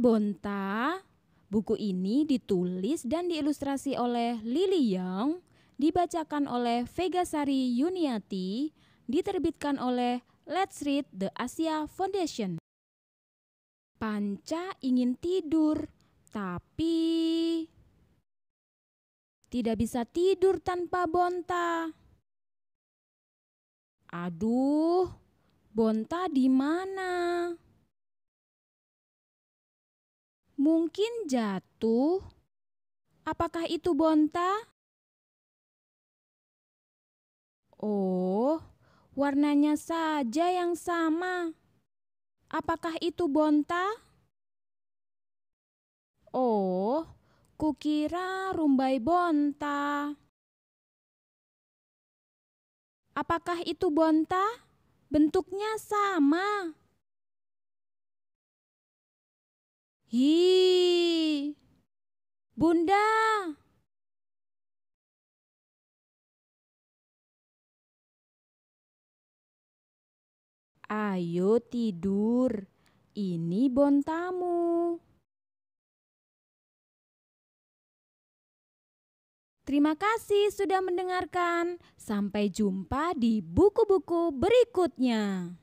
Bonta. Buku ini ditulis dan diilustrasi oleh Lily Young, dibacakan oleh Vega Sari Yuniati, diterbitkan oleh Let's Read the Asia Foundation. Panca ingin tidur, tapi tidak bisa tidur tanpa Bonta. Aduh, Bonta di mana? Mungkin jatuh. Apakah itu bonta? Oh, warnanya saja yang sama. Apakah itu bonta? Oh, kukira rumbai bonta. Apakah itu bonta? Bentuknya sama. Hi. Bunda. Ayo tidur. Ini bon Terima kasih sudah mendengarkan. Sampai jumpa di buku-buku berikutnya.